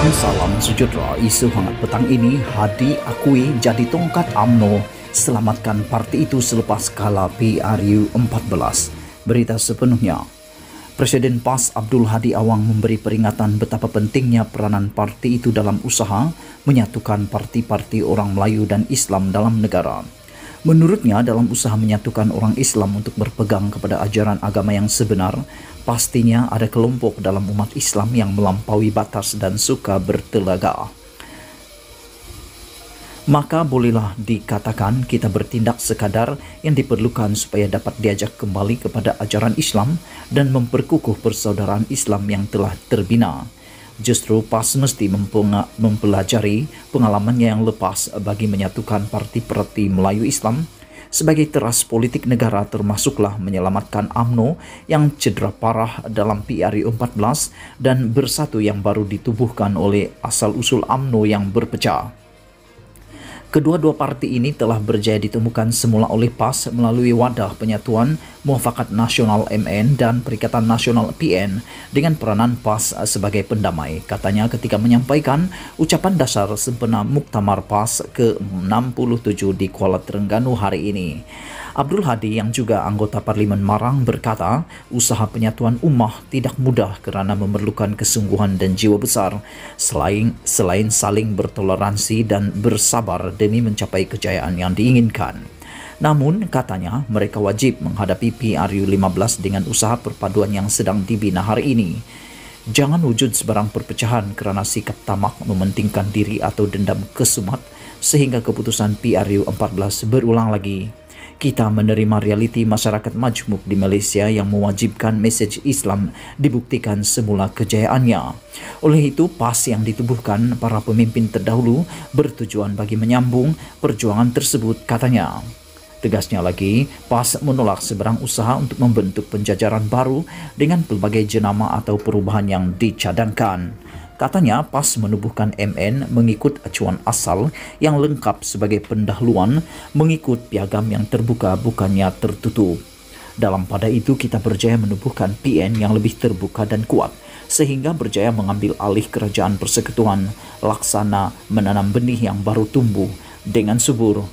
Tentang salam sejahtera, isu hangat petang ini Hadi akui jadi tongkat AMNO selamatkan parti itu selepas kala PRU 14. Berita sepenuhnya. Presiden PAS Abdul Hadi Awang memberi peringatan betapa pentingnya peranan parti itu dalam usaha menyatukan parti-parti orang Melayu dan Islam dalam negara. Menurutnya, dalam usaha menyatukan orang Islam untuk berpegang kepada ajaran agama yang sebenar, pastinya ada kelompok dalam umat Islam yang melampaui batas dan suka bertelaga. Maka bolehlah dikatakan kita bertindak sekadar yang diperlukan supaya dapat diajak kembali kepada ajaran Islam dan memperkukuh persaudaraan Islam yang telah terbina Justru PAS mesti mempelajari pengalamannya yang lepas bagi menyatukan parti-parti Melayu Islam sebagai teras politik negara termasuklah menyelamatkan AMNO yang cedera parah dalam PRU 14 dan bersatu yang baru ditubuhkan oleh asal-usul AMNO yang berpecah. Kedua-dua parti ini telah berjaya ditemukan semula oleh PAS melalui wadah penyatuan Muafakat Nasional MN dan Perikatan Nasional PN dengan peranan PAS sebagai pendamai. Katanya ketika menyampaikan ucapan dasar sempena Muktamar PAS ke-67 di Kuala Terengganu hari ini. Abdul Hadi yang juga anggota Parlimen Marang berkata, usaha penyatuan ummah tidak mudah kerana memerlukan kesungguhan dan jiwa besar selain selain saling bertoleransi dan bersabar demi mencapai kejayaan yang diinginkan. Namun, katanya mereka wajib menghadapi PRU15 dengan usaha perpaduan yang sedang dibina hari ini. Jangan wujud sebarang perpecahan kerana sikap tamak mementingkan diri atau dendam kesumat sehingga keputusan PRU 14 berulang lagi kita menerima realiti masyarakat majmuk di Malaysia yang mewajibkan message Islam dibuktikan semula kejayaannya. Oleh itu, PAS yang ditubuhkan para pemimpin terdahulu bertujuan bagi menyambung perjuangan tersebut katanya. Tegasnya lagi, PAS menolak seberang usaha untuk membentuk penjajaran baru dengan pelbagai jenama atau perubahan yang dicadangkan. Katanya PAS menubuhkan MN mengikut acuan asal yang lengkap sebagai pendahuluan mengikut piagam yang terbuka bukannya tertutup. Dalam pada itu kita berjaya menubuhkan PN yang lebih terbuka dan kuat sehingga berjaya mengambil alih kerajaan persekutuan laksana menanam benih yang baru tumbuh dengan subur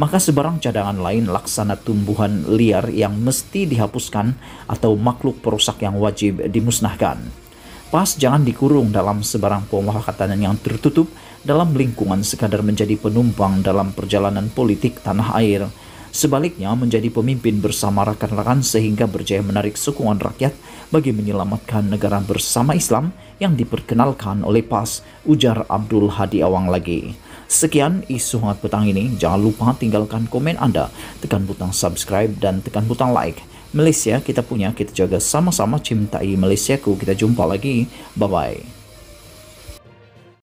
maka sebarang cadangan lain laksana tumbuhan liar yang mesti dihapuskan atau makhluk perusak yang wajib dimusnahkan. Pas jangan dikurung dalam sebarang pemufakatan yang tertutup dalam lingkungan sekadar menjadi penumpang dalam perjalanan politik tanah air. Sebaliknya menjadi pemimpin bersama rekan-rekan sehingga berjaya menarik sokongan rakyat bagi menyelamatkan negara bersama Islam yang diperkenalkan oleh PAS, ujar Abdul Hadi Awang lagi. Sekian isu hangat petang ini. Jangan lupa tinggalkan komen Anda, tekan butang subscribe dan tekan butang like. Malaysia kita punya, kita jaga sama-sama cintai Malaysiaku. Kita jumpa lagi. Bye-bye.